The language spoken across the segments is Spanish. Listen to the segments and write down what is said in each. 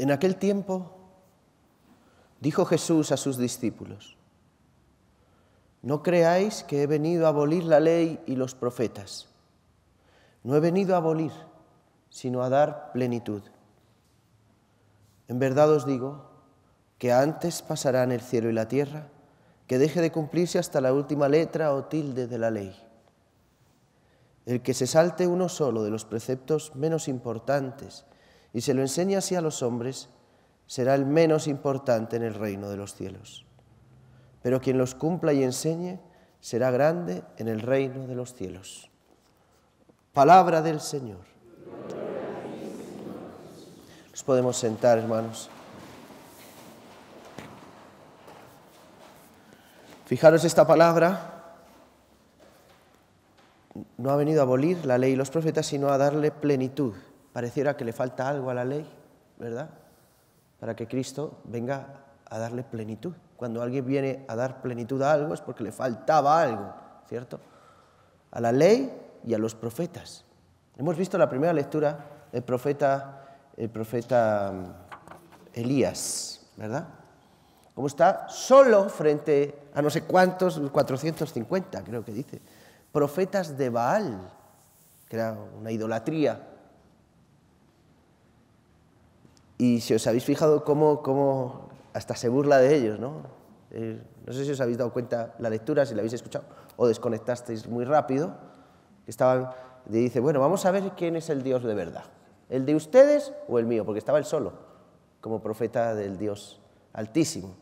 En aquel tiempo dijo Jesús a sus discípulos, no creáis que he venido a abolir la ley y los profetas. No he venido a abolir, sino a dar plenitud. En verdad os digo que antes pasarán el cielo y la tierra que deje de cumplirse hasta la última letra o tilde de la ley. El que se salte uno solo de los preceptos menos importantes y se lo enseña así a los hombres, será el menos importante en el reino de los cielos. Pero quien los cumpla y enseñe será grande en el reino de los cielos. Palabra del Señor. Nos podemos sentar, hermanos. Fijaros esta palabra. No ha venido a abolir la ley y los profetas, sino a darle plenitud pareciera que le falta algo a la ley, ¿verdad? Para que Cristo venga a darle plenitud. Cuando alguien viene a dar plenitud a algo es porque le faltaba algo, ¿cierto? A la ley y a los profetas. Hemos visto la primera lectura el profeta, el profeta mm, Elías, ¿verdad? Cómo está solo frente a no sé cuántos, 450 creo que dice, profetas de Baal, que era una idolatría y si os habéis fijado cómo, cómo hasta se burla de ellos, ¿no? Eh, no sé si os habéis dado cuenta la lectura, si la habéis escuchado, o desconectasteis muy rápido, que estaban, y dice, bueno, vamos a ver quién es el Dios de verdad, el de ustedes o el mío, porque estaba él solo, como profeta del Dios altísimo.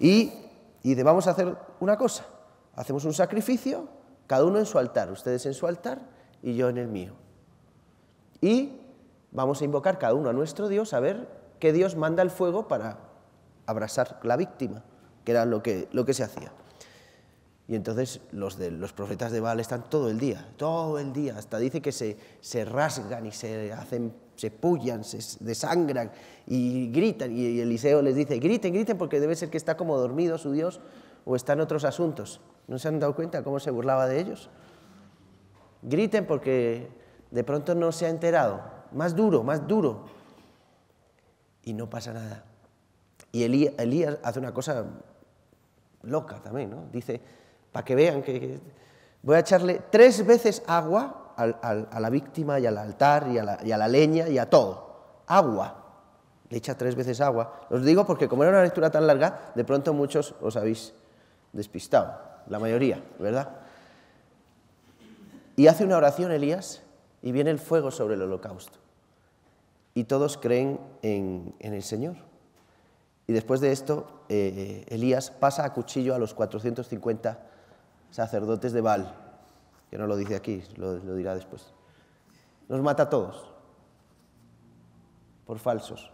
Y, y de, vamos a hacer una cosa, hacemos un sacrificio, cada uno en su altar, ustedes en su altar y yo en el mío. Y vamos a invocar cada uno a nuestro Dios a ver qué Dios manda el fuego para abrasar la víctima, que era lo que, lo que se hacía. Y entonces los, los profetas de Baal están todo el día, todo el día, hasta dice que se, se rasgan y se hacen, se pullan, se desangran y gritan. Y Eliseo les dice, griten, griten, porque debe ser que está como dormido su Dios o está en otros asuntos. ¿No se han dado cuenta cómo se burlaba de ellos? Griten porque de pronto no se ha enterado más duro, más duro. Y no pasa nada. Y Elías, hace una cosa loca también, ¿no? Dice, para que vean que voy a echarle tres veces agua a la víctima y al altar y a, la, y a la leña y a todo. Agua. Le echa tres veces agua. Os digo porque como era una lectura tan larga, de pronto muchos os habéis despistado. La mayoría, ¿verdad? Y hace una oración Elías y viene el fuego sobre el holocausto y todos creen en, el Señor. Y después de esto, eh, Elías pasa a cuchillo a los 450 sacerdotes de Baal. Que no lo dice aquí, lo, dirá después. Los mata a todos por falsos.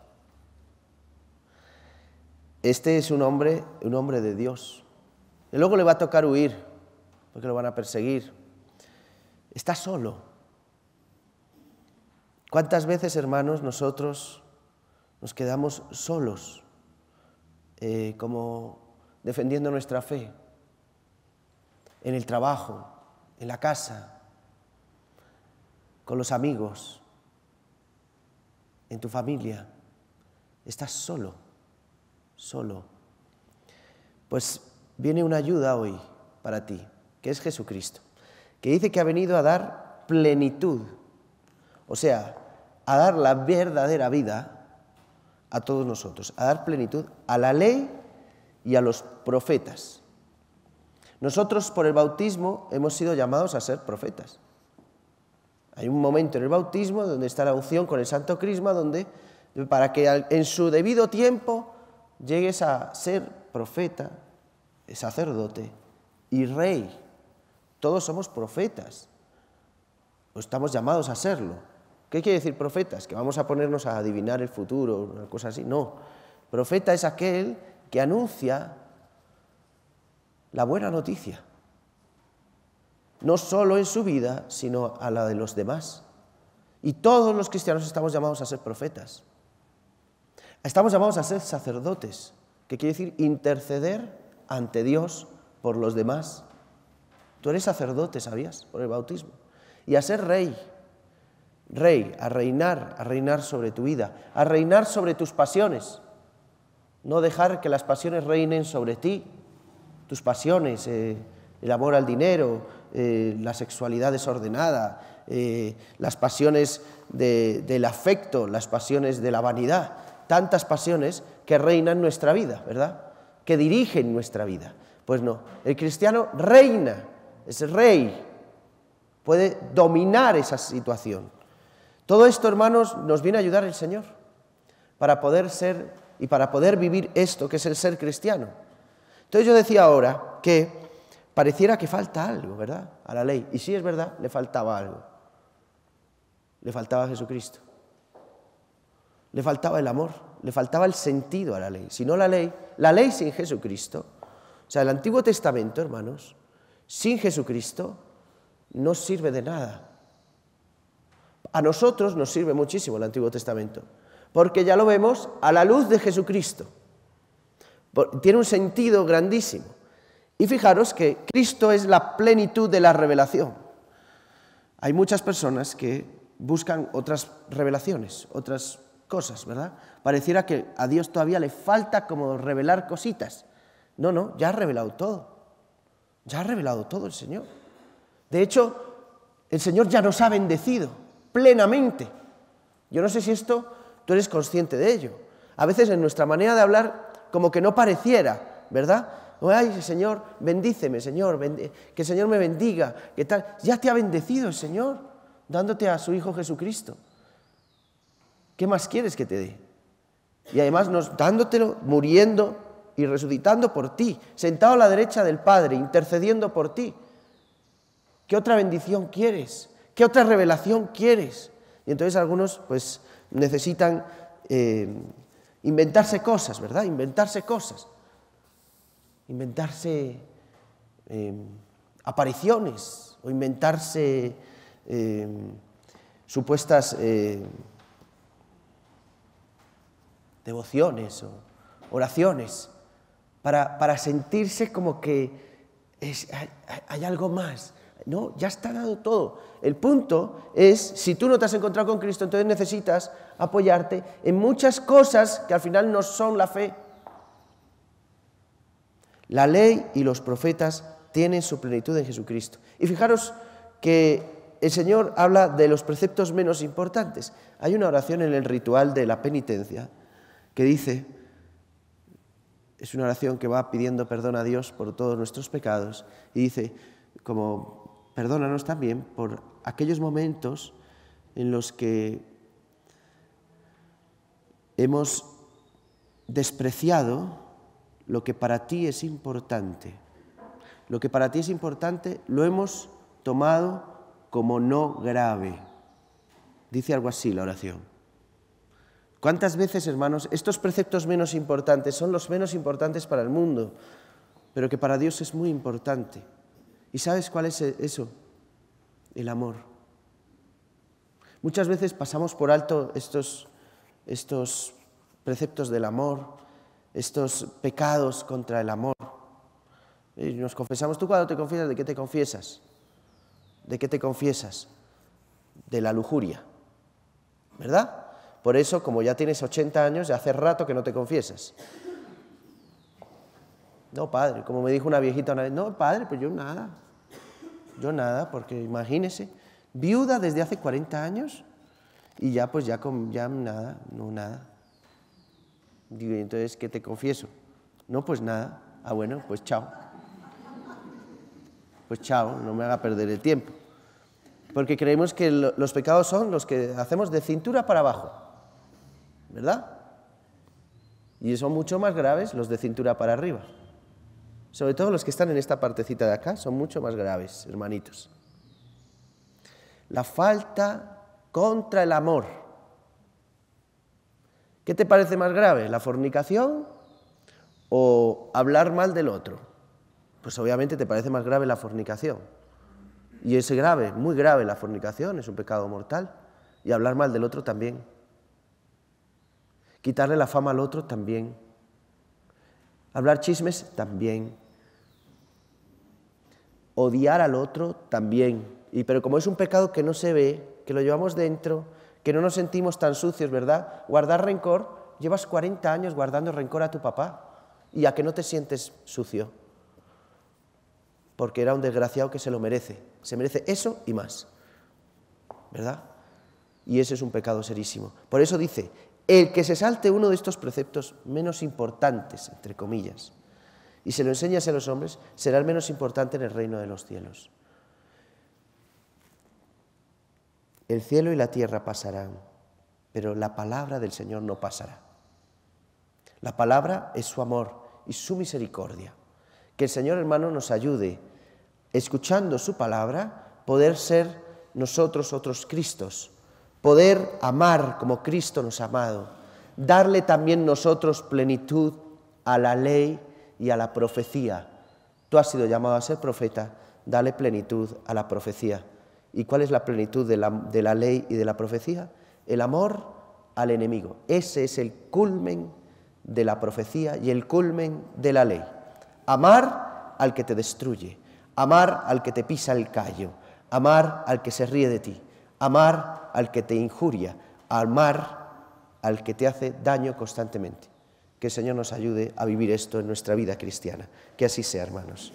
Este es un hombre, un hombre de Dios. Y luego le va a tocar huir, porque lo van a perseguir. Está solo. ¿Cuántas veces, hermanos, nosotros nos quedamos solos, eh, como defendiendo nuestra fe, en el trabajo, en la casa, con los amigos, en tu familia? Estás solo, solo. Pues viene una ayuda hoy para ti, que es Jesucristo, que dice que ha venido a dar plenitud o sea, a dar la verdadera vida a todos nosotros, a dar plenitud a la ley y a los profetas. Nosotros por el bautismo hemos sido llamados a ser profetas. Hay un momento en el bautismo donde está la unción con el santo crisma, donde para que en su debido tiempo llegues a ser profeta, sacerdote y rey. Todos somos profetas, estamos llamados a serlo. ¿Qué quiere decir profetas? Que vamos a ponernos a adivinar el futuro, una cosa así. No. Profeta es aquel que anuncia la buena noticia. No solo en su vida, sino a la de los demás. Y todos los cristianos estamos llamados a ser profetas. Estamos llamados a ser sacerdotes, que quiere decir interceder ante Dios por los demás. Tú eres sacerdote, ¿sabías? Por el bautismo. Y a ser rey rey, a reinar, a reinar sobre tu vida, a reinar sobre tus pasiones. No dejar que las pasiones reinen sobre ti, tus pasiones, eh, el amor al dinero, eh, la sexualidad desordenada, eh, las pasiones del afecto, las pasiones de la vanidad, tantas pasiones que reinan nuestra vida, ¿verdad? Que dirigen nuestra vida. Pues no, el cristiano reina, es rey, puede dominar esa situación todo esto, hermanos, nos viene a ayudar el Señor para poder ser y para poder vivir esto que es el ser cristiano. Entonces yo decía ahora que pareciera que falta algo, ¿verdad? A la ley. Y sí es verdad, le faltaba algo. Le faltaba Jesucristo. Le faltaba el amor, le faltaba el sentido a la ley. Si no la ley, la ley sin Jesucristo, o sea, el Antiguo Testamento, hermanos, sin Jesucristo no sirve de nada. A nosotros nos sirve muchísimo el Antiguo Testamento, porque ya lo vemos a la luz de Jesucristo. Tiene un sentido grandísimo. Y fijaros que Cristo es la plenitud de la revelación. Hay muchas personas que buscan otras revelaciones, otras cosas, ¿verdad? Pareciera que a Dios todavía le falta como revelar cositas. No, no, ya ha revelado todo. Ya ha revelado todo el Señor. De hecho, el Señor ya nos ha bendecido plenamente. Yo no sé si esto tú eres consciente de ello. A veces en nuestra manera de hablar como que no pareciera, ¿verdad? Ay, Señor, bendíceme, Señor, que el Señor me bendiga, que tal. Ya te ha bendecido el Señor dándote a su Hijo Jesucristo. ¿Qué más quieres que te dé? Y además nos dándotelo, muriendo y resucitando por ti, sentado a la derecha del Padre, intercediendo por ti. ¿Qué otra bendición quieres? ¿Qué otra revelación quieres? Y entonces algunos pues necesitan eh, inventarse cosas, ¿verdad? Inventarse cosas. Inventarse em, apariciones o inventarse em, supuestas eh, devociones o oraciones para, sentirse como que hay, hay algo más, no, ya está dado todo. El punto es, si tú no te has encontrado con Cristo, entonces necesitas apoyarte en muchas cosas que al final no son la fe. La ley y los profetas tienen su plenitud en Jesucristo. Y fijaros que el Señor habla de los preceptos menos importantes. Hay una oración en el ritual de la penitencia que dice, es una oración que va pidiendo perdón a Dios por todos nuestros pecados, y dice, como perdónanos también por aquellos momentos en los que hemos despreciado lo que para ti es importante. Lo que para ti es importante lo hemos tomado como no grave. Dice algo así la oración. ¿Cuántas veces, hermanos, estos preceptos menos importantes son los menos importantes para el mundo, pero que para Dios es muy importante? ¿Y sabes cuál es eso? El amor. Muchas veces pasamos por alto estos, preceptos del amor, estos pecados contra el amor. Y nos confesamos. ¿Tú cuando te confiesas? ¿De qué te confiesas? ¿De qué te confiesas? De la lujuria. ¿Verdad? Por eso, como ya tienes 80 años, ya hace rato que no te confiesas. No, padre, como me dijo una viejita una vez, no, padre, pues yo nada. Yo nada, porque imagínese, viuda desde hace 40 años y ya pues ya, con, ya nada, no nada. Digo, entonces, ¿qué te confieso? No, pues nada. Ah, bueno, pues chao. Pues chao, no me haga perder el tiempo. Porque creemos que los pecados son los que hacemos de cintura para abajo, ¿verdad? Y son mucho más graves los de cintura para arriba. Sobre todo los que están en esta partecita de acá son mucho más graves, hermanitos. La falta contra el amor. ¿Qué te parece más grave? ¿La fornicación o hablar mal del otro? Pues obviamente te parece más grave la fornicación. Y es grave, muy grave la fornicación, es un pecado mortal. Y hablar mal del otro también. Quitarle la fama al otro también. Hablar chismes también odiar al otro también. Y, pero como es un pecado que no se ve, que lo llevamos dentro, que no nos sentimos tan sucios, ¿verdad? Guardar rencor, llevas 40 años guardando rencor a tu papá y a que no te sientes sucio, porque era un desgraciado que se lo merece, se merece eso y más, ¿verdad? Y ese es un pecado serísimo. Por eso dice, el que se salte uno de estos preceptos menos importantes, entre comillas, y se lo enseñas a los hombres, será el menos importante en el reino de los cielos. El cielo y la tierra pasarán, pero la palabra del Señor no pasará. La palabra es su amor y su misericordia. Que el Señor hermano nos ayude, escuchando su palabra, poder ser nosotros otros Cristos, poder amar como Cristo nos ha amado, darle también nosotros plenitud a la ley y a la profecía. Tú has sido llamado a ser profeta, dale plenitud a la profecía. ¿Y cuál es la plenitud de la, ley y de la profecía? El amor al enemigo. Ese es el culmen de la profecía y el culmen de la ley. Amar al que te destruye, amar al que te pisa el callo, amar al que se ríe de ti, amar al que te injuria, amar al que te hace daño constantemente. Que el Señor nos ayude a vivir esto en nuestra vida cristiana. Que así sea, hermanos.